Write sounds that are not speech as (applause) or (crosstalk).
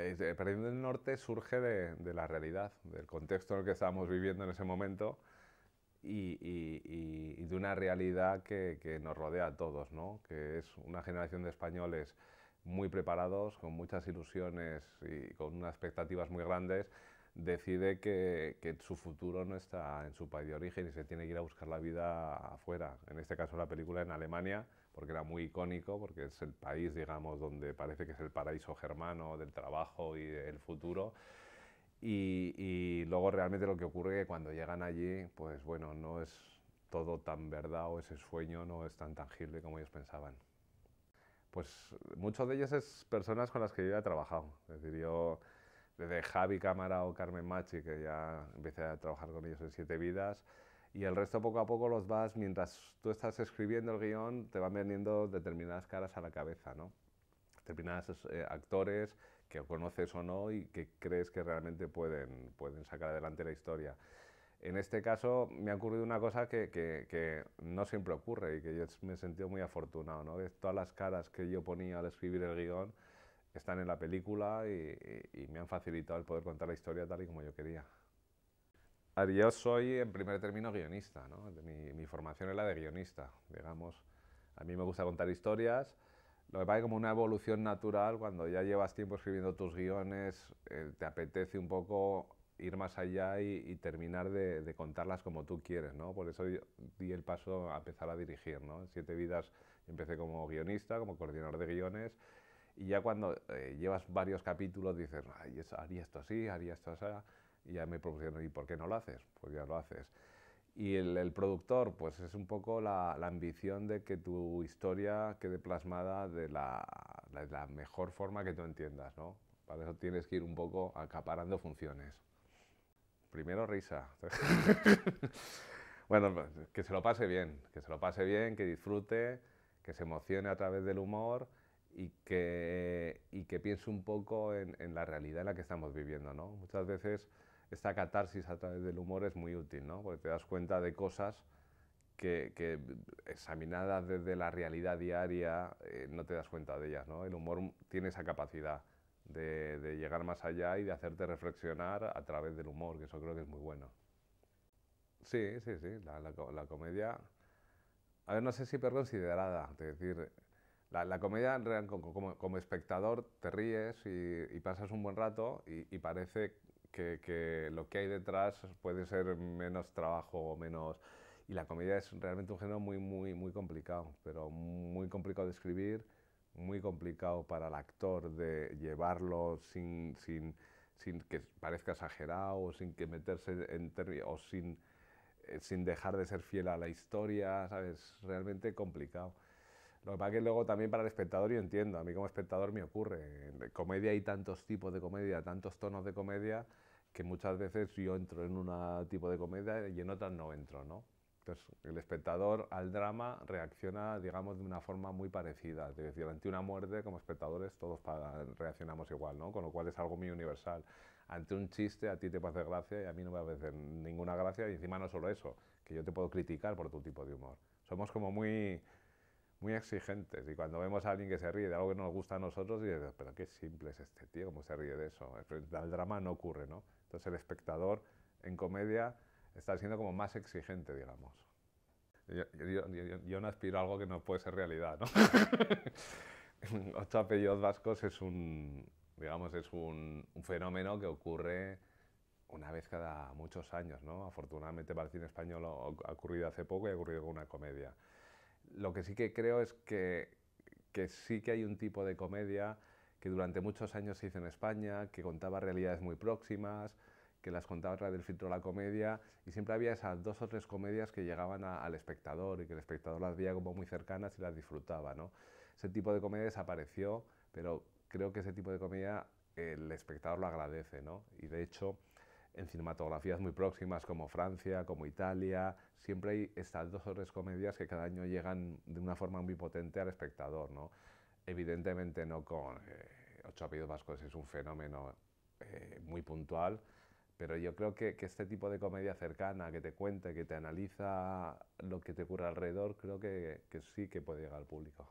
el eh, Perdiendo el Norte surge de, la realidad, del contexto en el que estábamos viviendo en ese momento y, de una realidad que, nos rodea a todos, que es una generación de españoles muy preparados, con muchas ilusiones y con unas expectativas muy grandes decide que, su futuro no está en su país de origen y se tiene que ir a buscar la vida afuera. En este caso la película en Alemania, porque era muy icónico, porque es el país, digamos, donde parece que es el paraíso germano del trabajo y del futuro. Y, luego realmente lo que ocurre es que cuando llegan allí, pues bueno, no es todo tan verdad o ese sueño no es tan tangible como ellos pensaban. Pues muchos de ellos es personas con las que yo he trabajado. Es decir, yo desde Javi Cámara o Carmen Machi, que ya empecé a trabajar con ellos en Siete Vidas, y el resto poco a poco los vas, mientras tú estás escribiendo el guión, te van vendiendo determinadas caras a la cabeza, ¿no? determinados eh, actores que conoces o no y que crees que realmente pueden, sacar adelante la historia. En este caso me ha ocurrido una cosa que, no siempre ocurre y que yo me he sentido muy afortunado, De todas las caras que yo ponía al escribir el guión, están en la película y, me han facilitado el poder contar la historia tal y como yo quería. yo soy, en primer término, guionista. ¿no? Mi, formación es la de guionista, digamos. A mí me gusta contar historias. Lo que pasa es como una evolución natural, cuando ya llevas tiempo escribiendo tus guiones, eh, te apetece un poco ir más allá y, terminar de, contarlas como tú quieres, ¿no? Por eso di el paso a empezar a dirigir, ¿no? En Siete Vidas empecé como guionista, como coordinador de guiones, y ya cuando eh, llevas varios capítulos dices, Ay, haría esto así, haría esto así, y ya me propusieron, ¿y por qué no lo haces? Pues ya lo haces. Y el, productor, pues es un poco la, ambición de que tu historia quede plasmada de la, mejor forma que tú entiendas, ¿no? Para eso tienes que ir un poco acaparando funciones. Primero risa. (laughs) bueno, que se lo pase bien, que se lo pase bien, que disfrute, que se emocione a través del humor y que, y que piense un poco en, en, la realidad en la que estamos viviendo. ¿no? Muchas veces esta catarsis a través del humor es muy útil, ¿no? porque te das cuenta de cosas que, que examinadas desde la realidad diaria eh, no te das cuenta de ellas. ¿no? El humor tiene esa capacidad de, de llegar más allá y de hacerte reflexionar a través del humor, que eso creo que es muy bueno. Sí, sí, sí, la, comedia... A ver, no sé si considerada, es decir, la, la comedia como, como, espectador te ríes y, pasas un buen rato y, parece que, lo que hay detrás puede ser menos trabajo o menos... Y la comedia es realmente un género muy, muy, muy complicado, pero muy complicado de escribir, muy complicado para el actor de llevarlo sin, que parezca exagerado sin que meterse en o sin, eh, sin dejar de ser fiel a la historia, ¿sabes? Realmente complicado. Lo que pasa es que luego también para el espectador yo entiendo, a mí como espectador me ocurre. En comedia hay tantos tipos de comedia, tantos tonos de comedia, que muchas veces yo entro en un tipo de comedia y en otras no entro, ¿no? Entonces, el espectador al drama reacciona, digamos, de una forma muy parecida. Es decir, ante una muerte, como espectadores, todos reaccionamos igual, ¿no? Con lo cual es algo muy universal. Ante un chiste, a ti te puede hacer gracia y a mí no me va a hacer ninguna gracia. Y encima no solo eso, que yo te puedo criticar por tu tipo de humor. Somos como muy muy exigentes. Y cuando vemos a alguien que se ríe de algo que nos gusta a nosotros, y dices, pero qué simple es este tío, cómo se ríe de eso. El drama no ocurre, ¿no? Entonces el espectador en comedia está siendo como más exigente, digamos. Yo, no aspiro a algo que no puede ser realidad, ¿no? (laughs) Ocho apellidos vascos es un, digamos, es un fenómeno que ocurre una vez cada muchos años, ¿no? Afortunadamente para el español ha ocurrido hace poco y ha ocurrido con una comedia. Lo que sí que creo es que, sí que hay un tipo de comedia que durante muchos años se hizo en España, que contaba realidades muy próximas, que las contaba a través del filtro de la comedia, y siempre había esas dos o tres comedias que llegaban al espectador y que el espectador las veía como muy cercanas y las disfrutaba. Ese tipo de comedia desapareció, pero creo que ese tipo de comedia el espectador lo agradece, ¿no? Y de hecho, en cinematografías muy próximas como Francia, como Italia, siempre hay estas dos o tres comedias que cada año llegan de una forma muy potente al espectador, ¿no? Evidentemente no con eh, Ocho apellidos vascos, es un fenómeno eh, muy puntual, pero yo creo que, este tipo de comedia cercana, que te cuente, que te analiza lo que te ocurre alrededor, creo que, que sí que puede llegar al público.